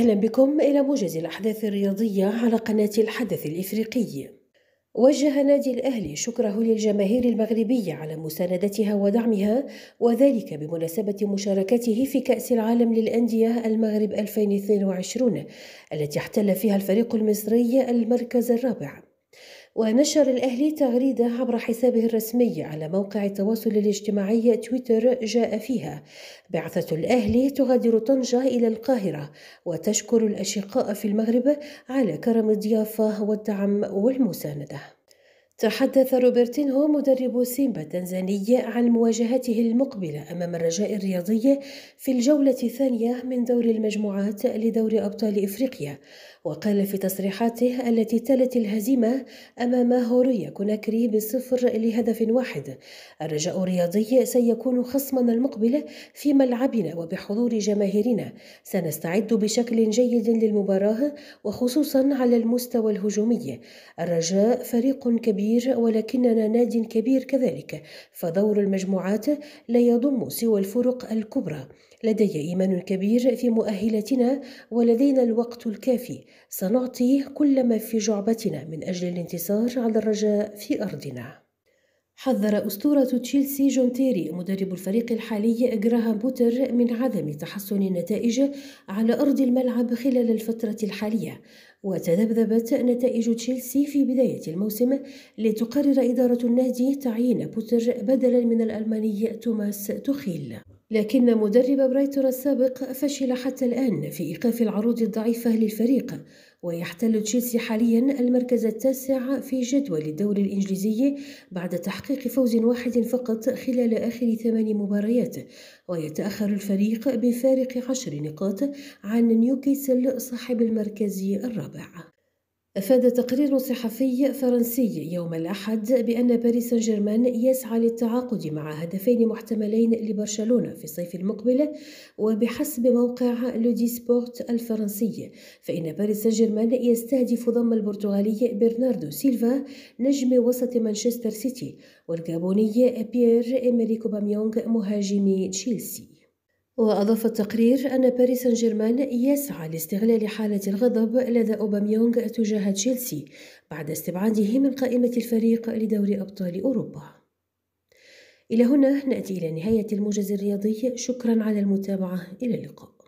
أهلا بكم إلى موجز الأحداث الرياضية على قناة الحدث الإفريقي وجه نادي الأهلي شكره للجماهير المغربية على مساندتها ودعمها وذلك بمناسبة مشاركته في كأس العالم للأندية المغرب 2022 التي احتل فيها الفريق المصري المركز الرابع ونشر الأهلي تغريدة عبر حسابه الرسمي على موقع التواصل الاجتماعي تويتر جاء فيها بعثة الأهلي تغادر طنجة إلى القاهرة وتشكر الأشقاء في المغرب على كرم الضيافة والدعم والمساندة تحدث روبرتينهو مدرب سيمبا التنزاني عن مواجهته المقبلة أمام الرجاء الرياضي في الجولة الثانية من دور المجموعات لدور أبطال إفريقيا وقال في تصريحاته التي تلت الهزيمة أمام هوريا كوناكري بصفر لهدف واحد الرجاء الرياضي سيكون خصمنا المقبل في ملعبنا وبحضور جماهيرنا سنستعد بشكل جيد للمباراة وخصوصا على المستوى الهجومي الرجاء فريق كبير كبير ولكننا نادي كبير كذلك فدور المجموعات لا يضم سوى الفرق الكبرى لدي ايمان كبير في مؤهلاتنا ولدينا الوقت الكافي سنعطي كل ما في جعبتنا من اجل الانتصار على الرجاء في ارضنا حذر أسطورة تشيلسي جون تيري مدرب الفريق الحالي جراهام بوتر من عدم تحسن النتائج على أرض الملعب خلال الفترة الحالية وتذبذبت نتائج تشيلسي في بداية الموسم لتقرر إدارة النادي تعيين بوتر بدلا من الألماني توماس توخيل لكن مدرب برايتون السابق فشل حتى الآن في إيقاف العروض الضعيفة للفريق ويحتل تشيلسي حاليا المركز التاسع في جدول الدوري الإنجليزي بعد تحقيق فوز واحد فقط خلال آخر ثمان مباريات ويتأخر الفريق بفارق عشر نقاط عن نيوكاسل صاحب المركز الرابع أفاد تقرير صحفي فرنسي يوم الأحد بأن باريس سان جيرمان يسعى للتعاقد مع هدفين محتملين لبرشلونة في الصيف المقبل وبحسب موقع لودي سبورت الفرنسي فإن باريس سان جيرمان يستهدف ضم البرتغالي برناردو سيلفا نجم وسط مانشستر سيتي والجابوني بيير إمريكو باميونغ مهاجم تشيلسي وأضاف التقرير أن باريس سان جيرمان يسعى لاستغلال حالة الغضب لدى أوباميونغ تجاه تشيلسي بعد استبعاده من قائمة الفريق لدوري أبطال أوروبا. إلى هنا نأتي إلى نهاية الموجز الرياضي، شكرا على المتابعة، إلى اللقاء.